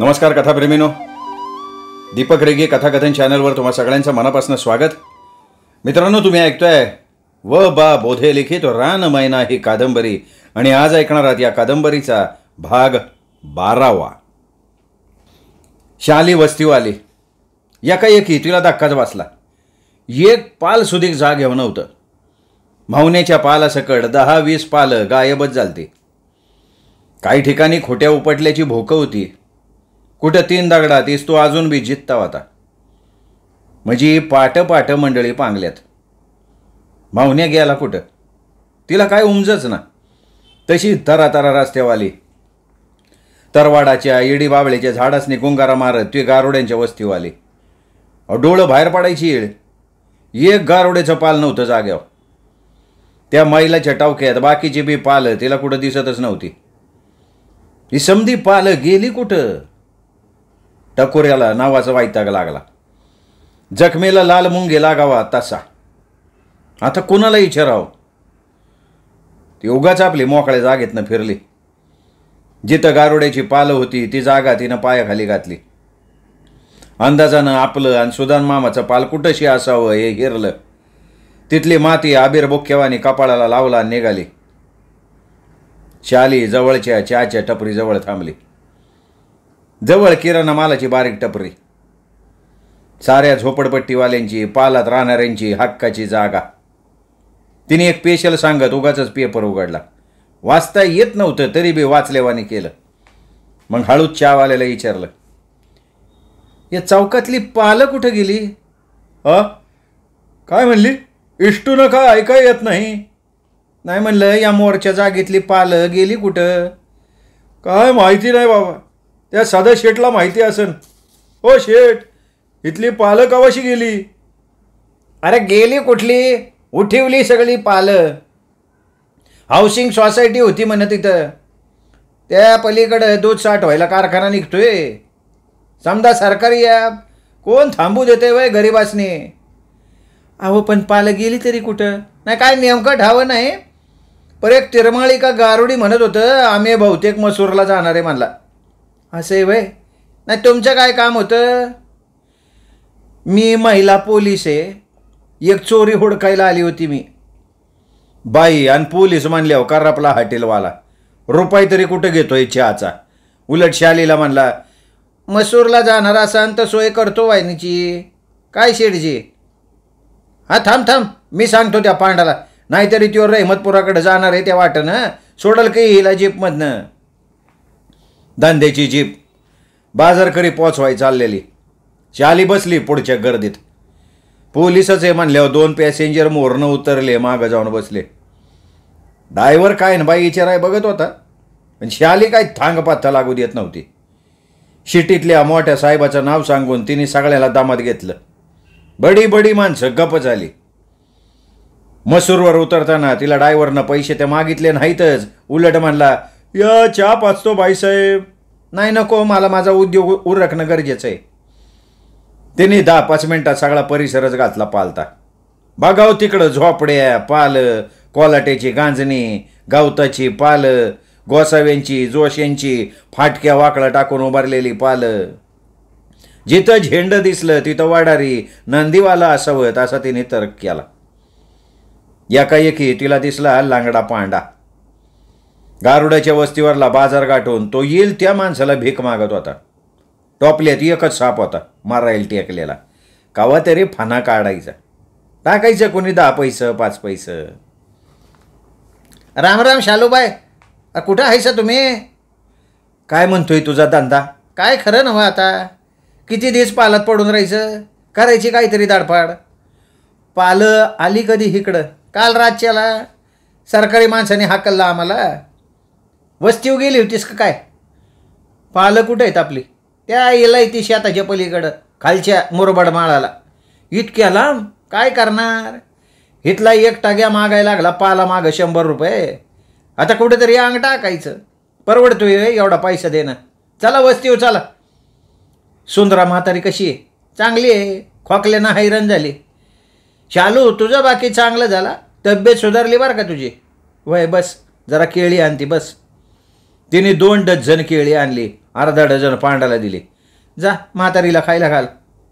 नमस्कार कथाप्रेमीनो दीपक रेगे कथाकथन चॅनलवर तुम्हा सगळ्यांचं मनापासून स्वागत मित्रांनो तुम्ही ऐकतोय व बा बोधे लिखित रान मैना ही कादंबरी आणि आज ऐकणार आहात या कादंबरीचा भाग बारावा शाली वस्तीवाली या काय एकी तिला धक्काच वाचला एक पाल सुधीक जाग घेऊन नव्हतं माहुनेच्या पालासकट दहा वीस पालं गायबच झालती काही ठिकाणी खोट्या उपटल्याची भोकं होती कुठं तीन दगडा तीस तू अजून बी जित्ता होता म्हणजे पाट पाट मंडळी पांगल्यात मावण्या गेला कुठं तिला काय उमजच ना तशी तरा तरा रस्त्यावाली तरवाडाच्या येडी बाबळ्याच्या झाडासने गुंगारा मारत ती गारोड्यांच्या वस्तीवाली डोळं बाहेर पडायची येळ एक गारोड्याचं पाल नव्हतं जाग्यावर त्या मैलाच्या टावक्यात बाकीची बी पालं तिला कुठं दिसतच नव्हती ही समधी पालं गेली कुठं टकोऱ्याला नावाचा वायताग लागला जखमेला लाल मुंगे लागावा तसा आता कोणाला विचारावं ती उगाच आपली मोकळ्या जागेतनं फिरली जिथं गारुड्याची पालं होती ती जागा तिनं पायाखाली घातली अंदाजानं आपलं आणि सुदान मामाचं पाल कुठंशी असावं हे हिरलं तिथली माती आबीर बोख्यवानी कपाळाला लावला आणि निघाली चाली जवळच्या चहाच्या जवळ थांबली जवळ किराणा मालाची बारीक टपरी साऱ्या झोपडपट्टीवाल्यांची पालात राहणाऱ्यांची हक्काची जागा तिने एक पेशल सांगत उगाच पेपर उघडला वाचता येत नव्हतं तरी बी वाचलेवाने केलं मग हळूच चावाल्याला विचारलं या चौकातली पालं कुठं गेली अ काय म्हणली इष्टू नका ऐका येत नाही नाही म्हणलं या मोरच्या जागेतली पालं गेली कुठं काय माहिती नाही बाबा त्या साध्या शेठला माहिती असन ओ शेठ इथली पालक अवाशी गेली अरे गेली कुठली उठिवली सगळी पाल हाऊसिंग सोसायटी होती म्हण तिथं त्या पलीकडं दूध साठ व्हायला कारखाना निघतोय समजा सरकारी ॲप कोण थांबू देते वय गरिबासने अहो पण पालं गेली तरी कुठं नाही काय नेमकं ठावं नाही पर एक तिरमाळी का गारुडी म्हणत होतं आम्ही बहुतेक मसूरला जाणारे म्हणला असे वय नाही तुमचं काय काम होतं मी महिला पोलीस आहे एक चोरी हुडकायला आली होती मी बाई आणि पोलीस म्हणले हो करपला हॉटेलवाला रुपये तरी कुठं घेतोय चहाचा उलट शालीला म्हणला मसूरला जाणार असा तर सोय करतो वाहिनीची काय शेडजी हां थांब थांब मी सांगतो त्या पांडाला नाहीतरी तो रहमतपुराकडे जाणार आहे त्या वाटनं सोडल काही हिला जीपमधनं धंद्याची जीप बाजारकरी पोचवाय चाललेली चाली बसली पुढच्या गर्दीत पोलिसच हे म्हणल्यावर दोन पॅसेंजर मोरणं उतरले मागं जाऊन बसले ड्रायव्हर काय ना बाई इचाराय बघत होता पण शाली काय थांग लागू देत नव्हती शिटीतल्या मोठ्या साहेबाचं नाव सांगून तिने सगळ्याला दामात घेतलं बडी बडी माणसं गप झाली मसूरवर उतरताना तिला डायव्हरनं पैसे ते मागितले नाहीतच उलट म्हणला या चहा पाचतो बाईसाहेब नाही नको मला माझा उद्योग उरकणं गरजेचं आहे त्यांनी दहा पाच मिनटात सगळा परिसरच घातला पालता बघाव तिकडं झोपड्या पाल कोलाट्याची गांजणी गावताची पाल गोसाव्यांची जोशेंची फाटक्या वाकडं टाकून उभारलेली पाल जिथं झेंड दिसलं तिथं वाडारी नंदीवाला असावं असा तिने तर्क केला एकाएकी तिला दिसला लांगडा पांडा गारुड्याच्या वस्तीवरला बाजार गाठून तो येईल त्या माणसाला भीक मागत होता टॉपल्यात एकच साप होता मारायला टेकलेला कावा तरी फाना काढायचा टाकायचं कोणी दहा पैसं पाच पैसं राम राम शालूबाय कुठं आहेस तुम्ही काय म्हणतोय तुझा धंदा काय खरं नव्हं आता किती दिवस पालत पडून राहायचं करायची काहीतरी दाडफाड पालं आली कधी इकडं काल रातच्याला सरकारी माणसाने हाकलला आम्हाला वस्ती गेली होतीस का काय पालं कुठं आहेत आपली त्या आईला ती शेताच्या पलीकडं खालच्या मुरबड माळाला इतक्या लांब काय करणार इथला एक टाग्या मागायला लागला पाला माग शंभर रुपये आता कुठेतरी अंग टाकायचं परवडतोय एवढा पैसा देणं चला वस्तीव हो, चला सुंदरा म्हातारी कशी आहे चांगली आहे ना हैराण झाली शालू तुझं बाकी चांगलं झाला तब्येत सुधारली बरं का तुझी वय बस जरा केळी आणती बस तिने दोन डझन केळी आणली अर्धा डझन पांडाला दिले जा म्हातारीला खायला घाल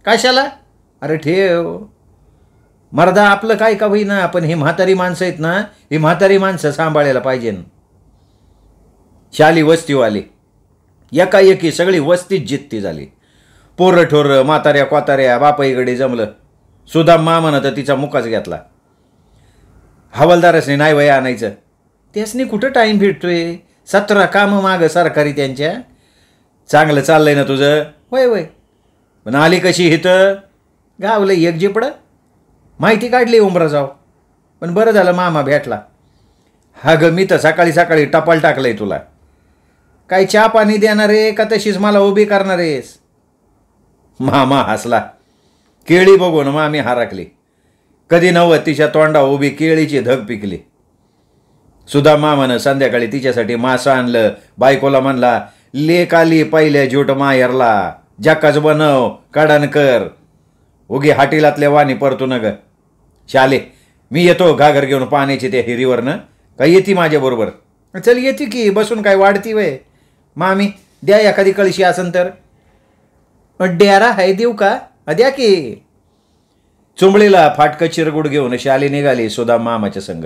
कशाला अरे ठेव मर्दा आपलं काय का होईना आपण ही म्हातारी माणसं आहेत ना ही म्हातारी माणसं सांभाळायला पाहिजे शाली वस्तीवाली एकाएकी सगळी वस्तीच जित्ती झाली पोरं ठोरं म्हाताऱ्या कोताऱ्या बापाईकडे जमलं सुधा मामानं तर तिचा मुकाच घेतला हवालदारासनी नाही वया आणायचं त्यासनी कुठं टाईम भेटतोय सतरा कामं मागं सरकारी त्यांच्या चांगलं चाललंय ना तुझं वय वय पण आली कशी हिथं गावलं एक जिपडं माहिती काढली उमरा जाऊ पण बरं झालं मामा भेटला हा ग मी तर सकाळी सकाळी टपाल टाकलंय तुला काय चहा पाणी देणार आहे का तशीच मला उभी करणार आहेस मामा हसला केळी बघून मामी हारकली कधी नव्वद तिच्या तोंडा उभी केळीची धग पिकली सुधा मामानं संध्याकाळी तिच्यासाठी मासा आणलं बायकोला म्हणला लेक आली पहिल्या ज्यूट माहेरला जकाच बनव काढान कर उगी हाटीलातल्या वाणी परतू न ग शाले मी येतो घागर घेऊन पाण्याची त्या हिरीवरनं का येते माझ्याबरोबर चल येते की बसून काय वाढती वय मामी द्या एखादी कळशी असन तर डेरा हाय देऊ का द्या की चुंबळीला फाटकं चिरगुड घेऊन शाली निघाली सुधा मामाच्या संघ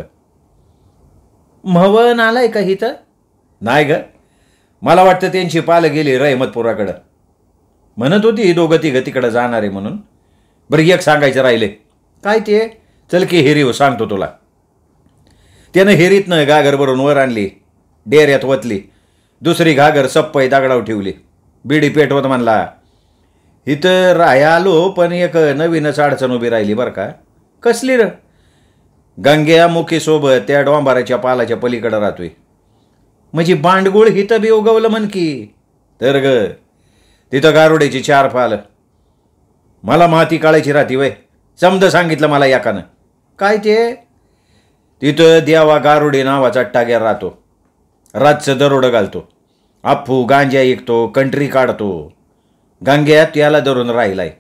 म्हवण आलाय का इथं नाही ग मला वाटतं त्यांची पाल गेली रहमतपुराकडं म्हणत होती ही दोघं तिघं तिकडं जाणार आहे म्हणून बरं एक सांगायचं राहिले काय ते चल की हो सांगतो तुला त्यानं हेरीतनं घागर भरून वर आणली डेऱ्यात वतली दुसरी घागर सप्पई दागडाव ठेवली बिडी पेटवत म्हणला इथं राहायला पण एक नवीनच अडचण उभी राहिली बरं का कसली र गंग्या सोबत त्या डोंबाराच्या पालाच्या पलीकडं राहतोय म्हणजे बांडगुळ हिथं बी उगवलं म्हण की तर ग तिथं गारुड्याची चार पाल मला माती काळायची राहती वय समज सांगितलं मला याकानं काय ते तिथं देवा गारुडे नावाचा टाग्यार राहतो रातचं दरोडं घालतो आप्फू गांज्या ऐकतो कंट्री काढतो गांग्यात याला धरून राहिलाय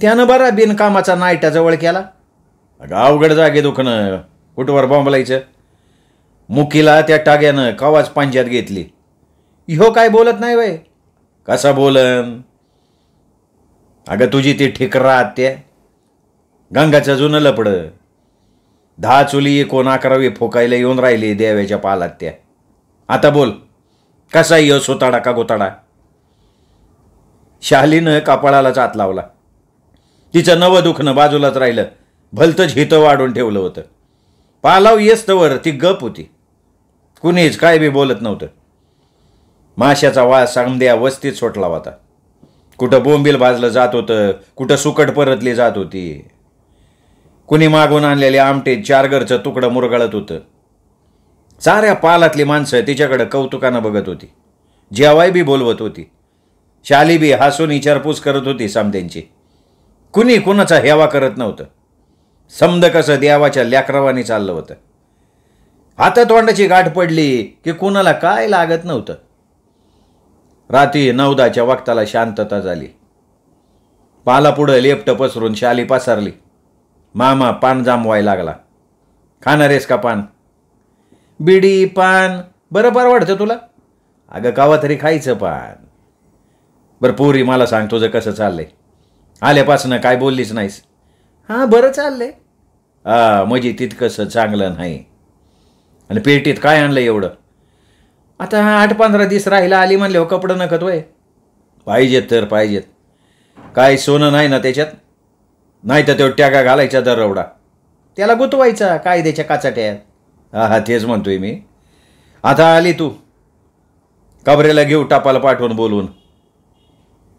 त्यानं बरा बिनकामाचा जवळ केला अगं अवघड जागे दुखणं कुठवर बॉम्बलायचं मुकीला त्या टाग्यानं कवाच पांज्यात घेतली ह्यो काय बोलत नाही वय कसा बोलन अगं तुझी ती राहत त्या गंगाचं जुनं लपड दहा चुली कोण अकरावी फोकायला येऊन राहिली देव्याच्या पालात त्या आता बोल कसा यो सोताडा का गोताडा शालीनं कापाळाला चात लावला तिचं नवं दुखणं बाजूलाच राहिलं भलतं हितं वाढून ठेवलं होतं पालाव येस्तवर ती गप होती कुणीच काय बी बोलत नव्हतं माशाचा वास सांगद्या वस्तीत सोटला होता कुठं बोंबील भाजलं जात होतं कुठं सुकट परतली जात होती कुणी मागून आणलेले आमटे चारगरचं तुकडं मुरगळत होतं साऱ्या पालातली माणसं तिच्याकडं कौतुकानं बघत होती जेवाय बी बोलवत होती शाली बी हसून विचारपूस करत होती सामद्यांची कुणी कुणाचा हेवा करत नव्हतं समद कसं देवाच्या ल्याक्रवाने चाललं होतं आता तोंडाची गाठ पडली की कुणाला काय लागत नव्हतं रात्री नवदाच्या वक्ताला शांतता झाली पालापुढं लेपटं पसरून शाली पसरली मामा पान जामवाय लागला खाणारेस का पान बिडी पान बरं बरं वाटतं तुला अगं कावा तरी खायचं पान बरं पोरी मला सांग तुझं कसं चाललंय आल्यापासनं काय बोललीच नाहीस हां बरं चाललंय हा म्हणजे तितकंसं चांगलं नाही आणि पेटीत काय आणलं एवढं आता हा आठ पंधरा दिवस राहिला आली म्हणले हो कपडं नकत वय पाहिजेत तर पाहिजेत काय सोनं नाही ना त्याच्यात नाही तर तो टॅगा घालायचा दरवडा त्याला गुतवायचा त्याच्या काचाट्यात हा हा तेच म्हणतोय मी आता आली तू कबरेला घेऊ टापाला पाठवून बोलून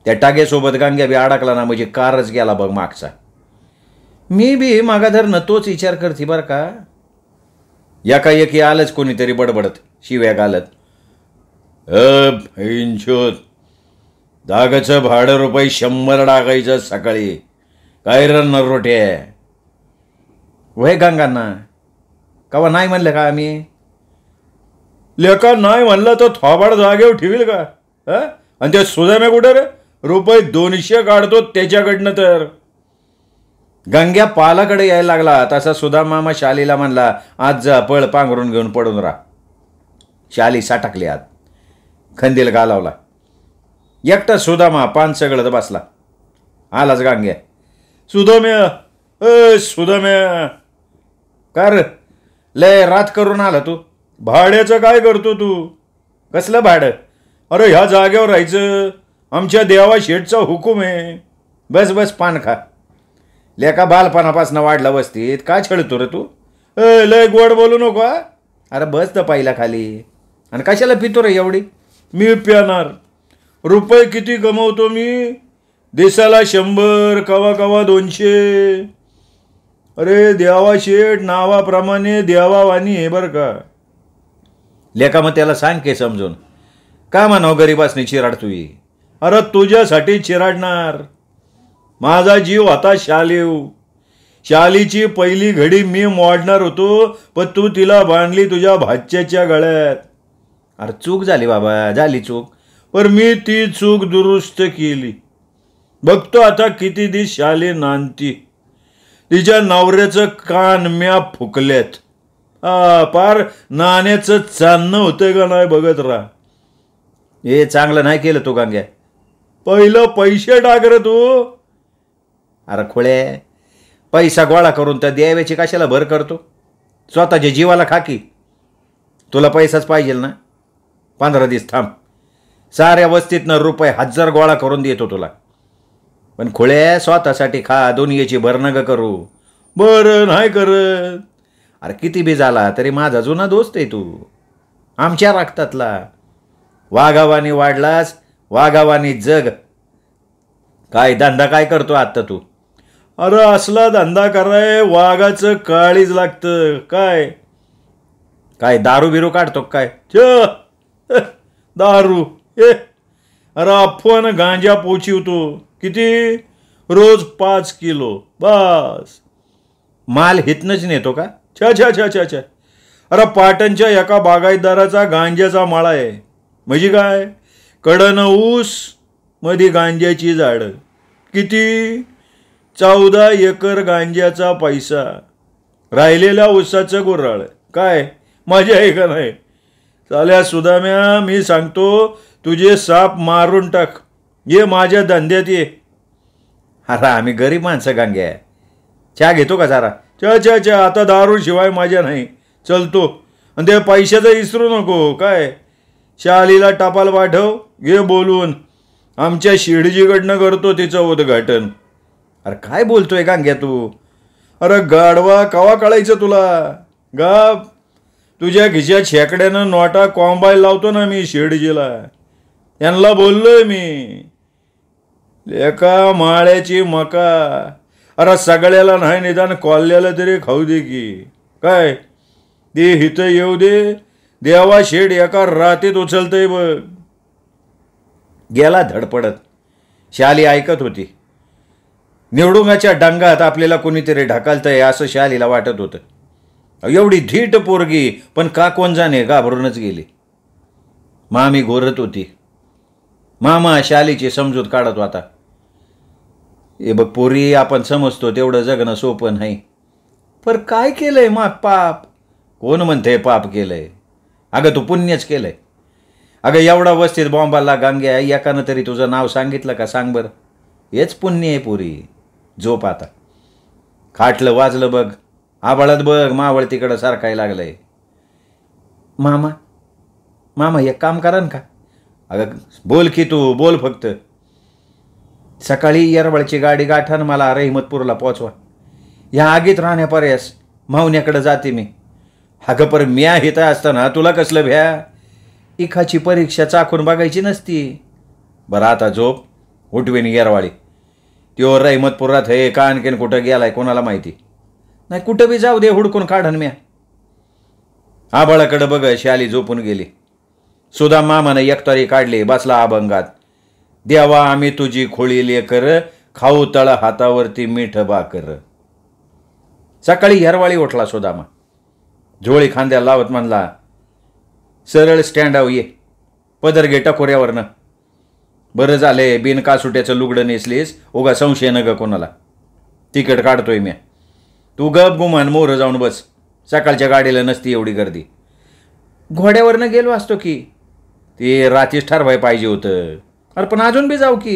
त्या टागेसोबत गांग्या बी अडकला ना म्हणजे कारच गेला बघ मागचा मी बी मागा न तोच विचार करते बरं का की आलंच कोणीतरी बडबडत शिव्या घालत अंशोत दागाचं भाडं रुपये शंभर डागायचं सकाळी काय रनर रोटे वय गंगांना कवा नाही म्हणलं का आम्ही लेका नाही म्हणलं तर थोबाड जागेवर ठेवील का आणि त्या सुदाम्या कुठं रे रुपये दोनशे काढतो त्याच्याकडनं तर गंग्या पालाकडे यायला लागला तसा मामा शालीला म्हणला आज जा पळ पांघरून घेऊन पडून राहा शाली साटकली आत खंदील गालावला एकटा सुदामा पान तर बसला आलाच गांग्या सुदाम्या अ सुदाम्या कर लय रात करून आला तू भाड्याचं काय करतो तू कसलं भाडं अरे ह्या जागेवर राहायचं आमच्या देवा शेठचा हुकूम आहे बस बस पान खा लेका बालपणापासून वाढला वस्तीत काय छळतो रे तू ए लय गोड बोलू नको अरे बस तर पाहिला खाली आणि कशाला पितो रे एवढी मी पिणार रुपये किती कमवतो मी दिसाला शंभर कवा कवा दोनशे अरे देवा शेठ नावाप्रमाणे देवावानी हे बरं का लेका मग त्याला सांग के समजून का म्हणाव गरीबासनी चिराड तुई अरे तुझ्यासाठी चिराडणार माझा जीव आता शालेव शालीची पहिली घडी मी मोडणार होतो पण तू तिला बांधली तुझ्या भाच्याच्या गळ्यात अरे चूक झाली बाबा झाली चूक पर मी ती चूक दुरुस्त केली बघतो आता किती दिस शाले नांदती तिच्या नवऱ्याचं कान म्या फुकल्यात आ पार नाण्याचं चांदणं होतंय का नाही बघत रा हे चांगलं नाही केलं तू गांग्या पहिलं पैसे टाक तू अरे खुळे पैसा गोळा करून त्या द्याव्याची कशाला भर करतो स्वतःच्या जीवाला खाकी तुला पैसाच पाहिजे ना पंधरा दिवस थांब साऱ्या वस्तीतनं रुपये हजार गोळा करून देतो तुला पण खुळे स्वतःसाठी खा दोन्हीची भर करू बर नाही करत अरे किती बी झाला तरी माझा जुना दोस्त आहे तू आमच्या राखतातला वाघावानी वाढलास वाघावानी जग काय धंदा काय करतो आत्ता तू अरे असला धंदा कराय वाघाचं काळीज लागतं काय काय दारू बिरू काढतो काय दारू ए अरे आपण गांजा पोचिवतो किती रोज पाच किलो बस माल हितनच नेतो का छ छ छा छा छा अरे पाटणच्या एका बागायतदाराचा गांज्याचा माळा आहे म्हणजे काय कडन ऊस मधी गांज्याची झाडं किती चौदा एकर गांज्याचा पैसा राहिलेला उसाचं गुर्राळ काय माझ्या आहे का नाही चाल्या सुदाम्या मी सांगतो तुझे साप मारून टाक ये माझ्या धंद्यात ये अरे आम्ही गरीब माणसं आहे चहा घेतो का सारा चहा चहा चहा आता दारू शिवाय माझ्या नाही चलतो आणि ते पैशाचं इसरू नको काय शालीला टपाल पाठव घे बोलून आमच्या शिडजीकडनं करतो तिचं उद्घाटन अरे काय बोलतोय गांग्या तू अरे गाडवा कवा कळायचं तुला ग तुझ्या घिच्या शेकड्यानं नोटा कॉम्बाय लावतो ना मी शेडजीला यांना बोललोय मी एका माळ्याची मका अरे सगळ्याला नाही निदान कॉल्याला तरी खाऊ दे की काय दे हिथं येऊ दे देवा शेड एका रातीत उचलतंय बघ गेला धडपडत शाली ऐकत होती निवडुंगाच्या डांगात आपल्याला कोणीतरी ढाकालतंय असं शालीला वाटत होतं एवढी धीट पोरगी पण का कोण जाणे घाबरूनच गेली मामी घोरत होती मामा शालीची समजूत काढत होता ए बघ पोरी आपण समजतो तेवढं जगणं सोपं नाही पर काय केलंय मा पाप कोण म्हणते पाप केलंय अगं तू पुण्यच केलंय अगं एवढा वस्तीत बॉम्बाला गांग्या एकानं तरी तुझं नाव सांगितलं का सांग बरं हेच पुण्य आहे पुरी झोप आता खाटलं वाजलं बघ आबाळात बघ मावळ तिकडं सारखाय लागलंय मामा मामा एक काम करा का अगं बोल की तू बोल फक्त सकाळी येरवळची गाडी गाठन मला रहिमतपूरला पोचवा या आगीत राहण्यापर्यास मावण्याकडे जाते मी अगं पर म्या हिता असताना तुला कसलं भ्या इखाची परीक्षा चाखून बघायची नसती बरं आता झोप उठवेन येरवाळी त्यो रहमतपुरात हे का आणखीन कुठं गेलाय कोणाला माहिती नाही कुठं बी जाऊ दे हुडकून काढन म्या आबाळाकडं बघ शाली झोपून गेली सुदा मामानं एकतारी काढली बसला अभंगात देवा आम्ही तुझी खोळी लेकर खाऊ तळ हातावरती मीठ बाकर सकाळी हरवाळी उठला सुदामा झोळी खांद्या लावत म्हणला सरळ स्टँड ये पदरगे घे टकोऱ्यावरनं बरं झालंय बिनका सुट्याचं लुगडं नेसलीस उगा संशय न ग कोणाला तिकीट काढतोय मी तू गप गुमान मोरं जाऊन बस सकाळच्या गाडीला नसती एवढी गर्दी घोड्यावरनं गेलो असतो की ते रात्रीच ठरवाय पाहिजे होतं अरे पण अजून बी जाऊ की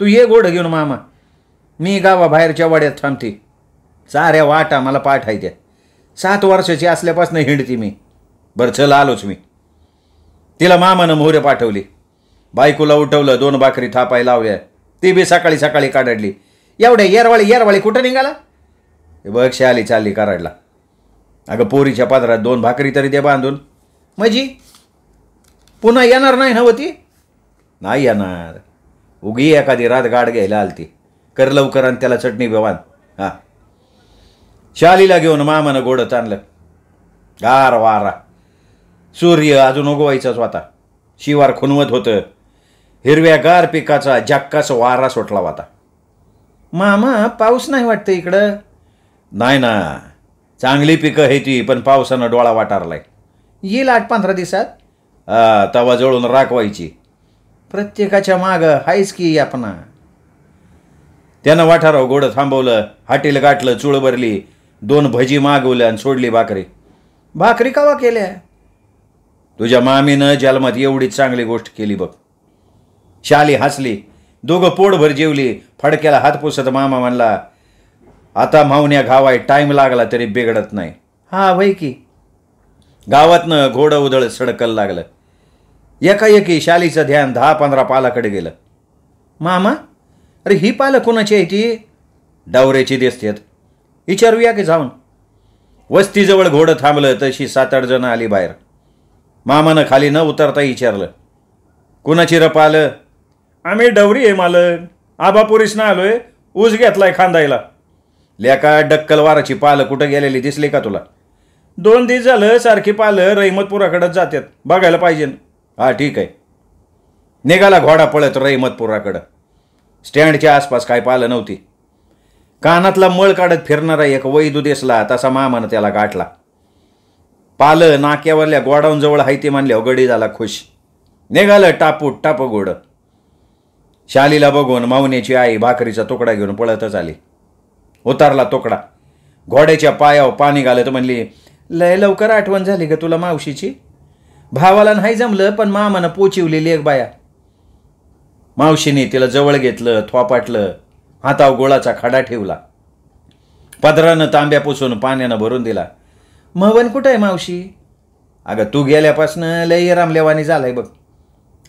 तू ये घोडं घेऊन मामा मी गावाबाहेरच्या वाड्यात थांबते साऱ्या वाटा मला पाठायच्या सात वर्षाची असल्यापासून हिंडती मी बरं चला आलोच मी तिला मामानं मोहऱ्या पाठवली बायकोला उठवलं दोन भाकरी थापाय लावल्या ती बी सकाळी सकाळी काढडली एवढ्या येरवाळी येरवाळी कुठं निघाला बघ शाली चालली काढला अगं पोरीच्या पादरात दोन भाकरी तरी दे बांधून मजी पुन्हा येणार नाही ना होती नाही येणार उगी एखादी रात गाड घ्यायला आलती कर लवकर आणि त्याला चटणी बेवान हां शालीला घेऊन मामानं गोडं आणलं गार वारा सूर्य अजून उगवायचाच होता शिवार खुनवत होतं हिरव्यागार पिकाचा जक्कास वारा सुटला होता मामा पाऊस नाही वाटतं इकडं नाही ना चांगली पिकं आहे पण पावसानं डोळा वाटारलाय येईल आठ पंधरा दिवसात तवा जळून राखवायची प्रत्येकाच्या माग हायच की आपण त्यानं वाठाराव गोड थांबवलं हाटील गाठलं चूळ भरली दोन भजी मागवल्या आणि सोडली भाकरी भाकरी कावा केल्या तुझ्या मामीनं जन्मात एवढीच चांगली गोष्ट केली बघ शाली हसली दोघं पोटभर जेवली फडक्याला हात पुसत मामा म्हणला आता मावण्या घावाय टाईम लागला तरी बिघडत नाही हा वय की गावातनं घोडं उधळ सडकल लागलं एकाएकी शालीचं ध्यान दहा पंधरा पालाकडे गेलं मामा अरे ही पालं कोणाची आहे ती डावऱ्याची दिसतेत विचारूया की जाऊन वस्तीजवळ घोडं थांबलं तशी सात आठ जणं आली बाहेर मामानं खाली न उतरता विचारलं कुणाची रपाल आम्ही डवरी आहे मालन आबापुरीसनं आलोय ऊस घेतलाय खांदायला लेका डक्कलवाराची पालं कुठं गेलेली दिसली का तुला दोन दिवस झालं सारखी पालं रहिमतपुराकडंच जातात बघायला पाहिजे हा ठीक आहे निघाला घोडा पळत रहिमतपुराकडं स्टँडच्या आसपास काय पालं नव्हती कानातला मळ काढत फिरणारा एक वैदू दिसला तसा मामानं त्याला गाठला पालं नाक्यावरल्या जवळ हायती मानल्या गडी झाला खुश निघालं टापूट टापगोडं शालीला बघून मावनेची आई भाकरीचा तुकडा घेऊन पळतच आली उतारला तोकडा घोड्याच्या पायावर पाणी घालत म्हणली लय लवकर आठवण झाली ग तुला मावशीची भावाला नाही जमलं पण मामानं पोचिवलेली एक बाया मावशीने तिला जवळ घेतलं थोपाटलं हाताव गोळाचा खडा ठेवला पदरानं तांब्या पुसून पाण्यानं भरून दिला मवन कुठं आहे मावशी अगं तू गेल्यापासनं लय रामलेवानी झालाय बघ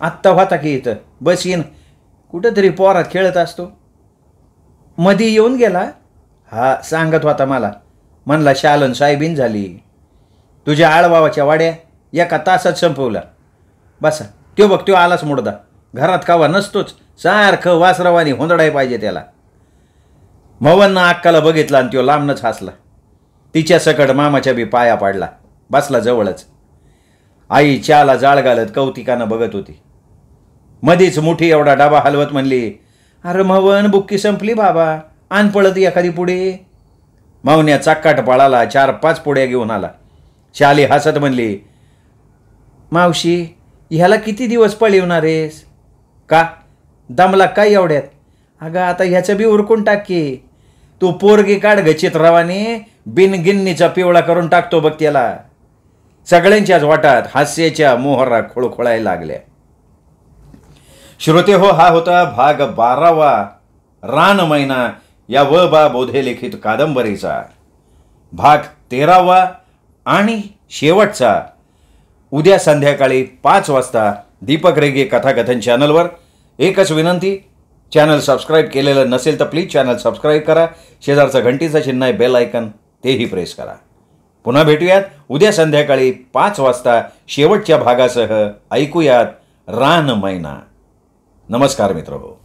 आत्ता होता की इथं बस येईन कुठंतरी पोरात खेळत असतो मधी येऊन गेला हा सांगत होता मला म्हणला शालन साहेबीन झाली तुझ्या आळबावाच्या वाड्या एका तासात संपवला बसा त्यो बघ त्यो आलाच मोडदा घरात कावा नसतोच सारखं वासरावानी होंदडाय पाहिजे त्याला मवनना अक्काला बघितला आणि त्यो लांबनंच हसला तिच्या सकट मामाच्या बी पाया पाडला बसला जवळच आई चहाला जाळ घालत कौतिकानं बघत होती मध्येच मोठी एवढा डाबा हलवत म्हणली अरे मवन बुक्की संपली बाबा आण पळत एखादी पुढे मावण्या चाकाट पाळाला चार पाच पुड्या घेऊन आला शाली हसत म्हणली मावशी ह्याला किती दिवस पळवणार आहेस का दमला काय एवढ्यात अगं आता ह्याचं बी उरकून टाक की तू पोरगी काढ गचित चित्रावाने बिनगिन्नीचा पिवळा करून टाकतो बघ त्याला सगळ्यांच्याच वाटात हास्याच्या मोहरा खोळखोळायला लागल्या श्रोते हो हा होता भाग बारावा रान मैना या व बा बोधे लिखित कादंबरीचा भाग तेरावा आणि शेवटचा उद्या संध्याकाळी पाच वाजता दीपक रेगे कथाकथन चॅनलवर एकच विनंती चॅनल सबस्क्राईब केलेलं नसेल तर प्लीज चॅनल सबस्क्राईब करा शेजारचं घंटीचं चिन्ह आहे बेल आयकन तेही प्रेस करा पुन्हा भेटूयात उद्या संध्याकाळी पाच वाजता शेवटच्या भागासह ऐकूयात रान मैना નમસ્કાર મિત્રો